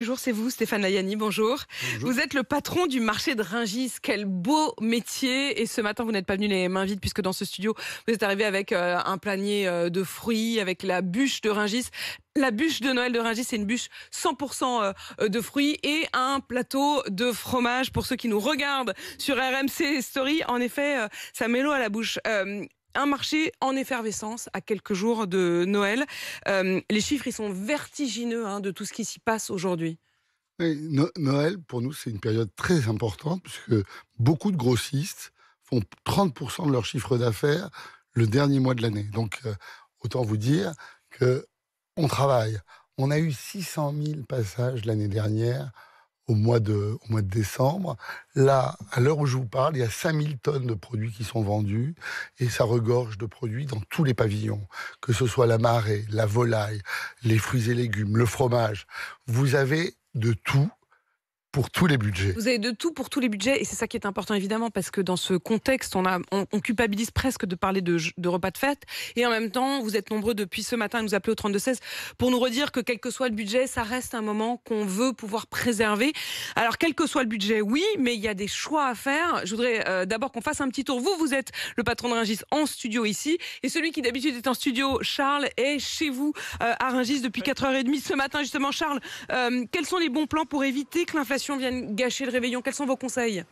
Bonjour, c'est vous Stéphane Layani, bonjour. Vous êtes le patron du marché de Ringis, quel beau métier Et ce matin, vous n'êtes pas venu les mains vides puisque dans ce studio, vous êtes arrivé avec euh, un panier euh, de fruits, avec la bûche de Ringis. La bûche de Noël de Ringis, c'est une bûche 100% euh, de fruits et un plateau de fromage pour ceux qui nous regardent sur RMC Story. En effet, ça met l'eau à la bouche un marché en effervescence à quelques jours de Noël. Euh, les chiffres, ils sont vertigineux hein, de tout ce qui s'y passe aujourd'hui. Noël, pour nous, c'est une période très importante puisque beaucoup de grossistes font 30% de leur chiffre d'affaires le dernier mois de l'année. Donc, euh, autant vous dire que on travaille. On a eu 600 000 passages l'année dernière au mois de, mois de décembre. Là, à l'heure où je vous parle, il y a 5000 tonnes de produits qui sont vendus et ça regorge de produits dans tous les pavillons, que ce soit la marée, la volaille, les fruits et légumes, le fromage. Vous avez de tout pour tous les budgets. Vous avez de tout pour tous les budgets, et c'est ça qui est important évidemment, parce que dans ce contexte, on, a, culpabilise presque de parler de, repas de fête, et en même temps, vous êtes nombreux depuis ce matin à nous appeler au 3216 pour nous redire que quel que soit le budget, ça reste un moment qu'on veut pouvoir préserver. Alors, quel que soit le budget, oui, mais il y a des choix à faire. Je voudrais euh, d'abord qu'on fasse un petit tour. Vous, vous êtes le patron de Ringis en studio ici, et celui qui d'habitude est en studio, Charles, est chez vous euh, à Ringis depuis 4h30 ce matin, justement. Charles, euh, quels sont les bons plans pour éviter que l'inflation viennent gâcher le réveillon. Quels sont vos conseils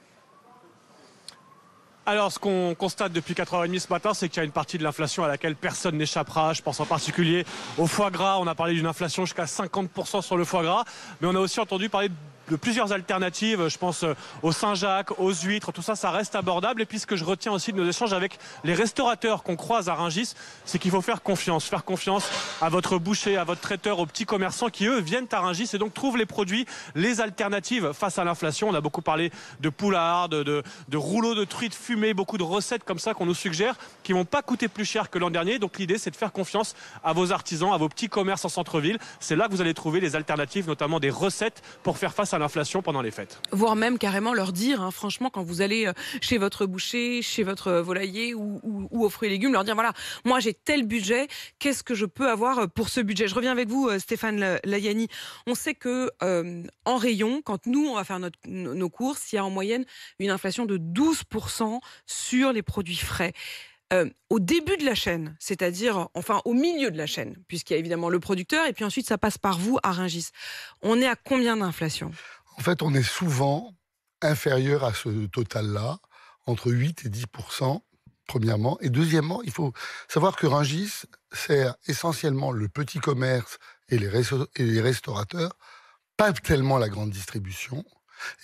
alors, ce qu'on constate depuis 4h30 ce matin, c'est qu'il y a une partie de l'inflation à laquelle personne n'échappera. Je pense en particulier au foie gras. On a parlé d'une inflation jusqu'à 50% sur le foie gras. Mais on a aussi entendu parler de de plusieurs alternatives. Je pense euh, au Saint-Jacques, aux huîtres, tout ça, ça reste abordable. Et puis ce que je retiens aussi de nos échanges avec les restaurateurs qu'on croise à Rungis, c'est qu'il faut faire confiance, faire confiance à votre boucher, à votre traiteur, aux petits commerçants qui eux viennent à Rungis et donc trouvent les produits, les alternatives face à l'inflation. On a beaucoup parlé de poulards, de, de, de rouleaux de truite fumée, beaucoup de recettes comme ça qu'on nous suggère qui vont pas coûter plus cher que l'an dernier. Donc l'idée c'est de faire confiance à vos artisans, à vos petits commerces en centre-ville. C'est là que vous allez trouver les alternatives, notamment des recettes pour faire face à l'inflation pendant les fêtes. Voire même carrément leur dire, hein, franchement, quand vous allez euh, chez votre boucher, chez votre euh, volailler ou, aux fruits et légumes, leur dire voilà, moi j'ai tel budget, qu'est-ce que je peux avoir euh, pour ce budget Je reviens avec vous, Stéphane Layani. On sait que en rayon, quand nous on va faire nos courses, il y a en moyenne une inflation de 12% sur les produits frais. Euh, au début de la chaîne, c'est-à-dire enfin au milieu de la chaîne, puisqu'il y a évidemment le producteur et puis ensuite ça passe par vous à Ringis. On est à combien d'inflation En fait, on est souvent inférieur à ce total-là, entre 8 et 10 premièrement. Et deuxièmement, il faut savoir que Ringis sert essentiellement le petit commerce et les restaurateurs, pas tellement la grande distribution.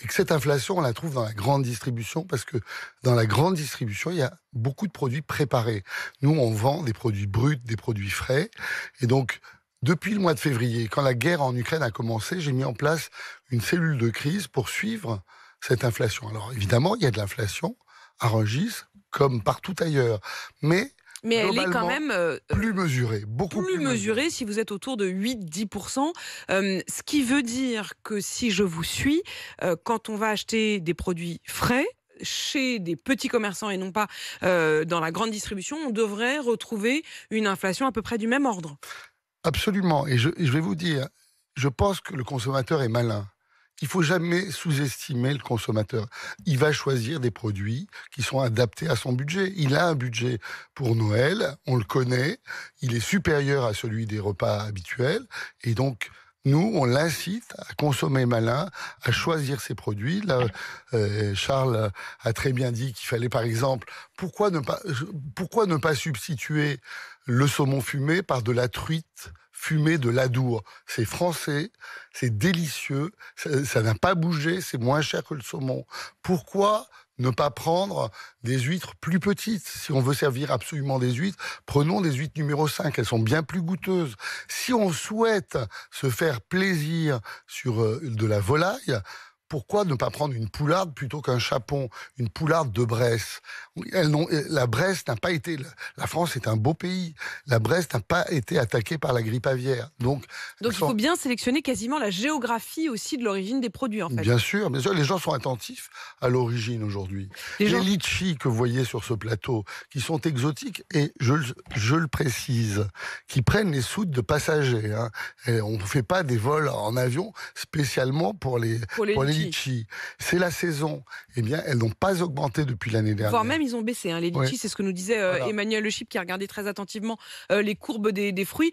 Et que cette inflation, on la trouve dans la grande distribution parce que dans la grande distribution, il y a beaucoup de produits préparés. Nous, on vend des produits bruts, des produits frais. Et donc, depuis le mois de février, quand la guerre en Ukraine a commencé, j'ai mis en place une cellule de crise pour suivre cette inflation. Alors évidemment, il y a de l'inflation à Rungis, comme partout ailleurs. Mais mais elle est quand même euh, euh, plus mesurée, beaucoup plus, mesurée si vous êtes autour de 8-10%. Euh, ce qui veut dire que si je vous suis, quand on va acheter des produits frais, chez des petits commerçants et non pas dans la grande distribution, on devrait retrouver une inflation à peu près du même ordre. Absolument. et je, vais vous dire, je pense que le consommateur est malin. Il faut jamais sous-estimer le consommateur. Il va choisir des produits qui sont adaptés à son budget. Il a un budget pour Noël, on le connaît, il est supérieur à celui des repas habituels, et donc nous, on l'incite à consommer malin, à choisir ses produits. Euh, Charles a très bien dit qu'il fallait, par exemple, pourquoi ne pas, pourquoi ne pas substituer le saumon fumé par de la truite fumée de l'Adour. C'est français, c'est délicieux, ça n'a pas bougé, c'est moins cher que le saumon. Pourquoi ne pas prendre des huîtres plus petites. Si on veut servir absolument des huîtres, prenons des huîtres numéro 5, elles sont bien plus goûteuses. Si on souhaite se faire plaisir sur euh, de la volaille, pourquoi ne pas prendre une poularde plutôt qu'un chapon, une poularde de Brest. La Brest n'a pas été. La France est un beau pays. La Brest n'a pas été attaquée par la grippe aviaire. Donc, Donc il faut bien sélectionner quasiment la géographie aussi de l'origine des produits, Bien sûr, mais Les gens sont attentifs à l'origine aujourd'hui. Les, gens... les, litchis que vous voyez sur ce plateau, qui sont exotiques, et je, je le précise, qui prennent les soutes de passagers. Hein. on ne fait pas des vols en avion spécialement pour les, pour les litchis, c'est la saison, eh bien, elles n'ont pas augmenté depuis l'année dernière. Voire même, ils ont baissé. Hein. les litchis, c'est ce que nous disait euh, Emmanuel Le Chip, qui a regardé très attentivement euh, les courbes des fruits.